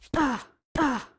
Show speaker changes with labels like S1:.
S1: 是啊，啊。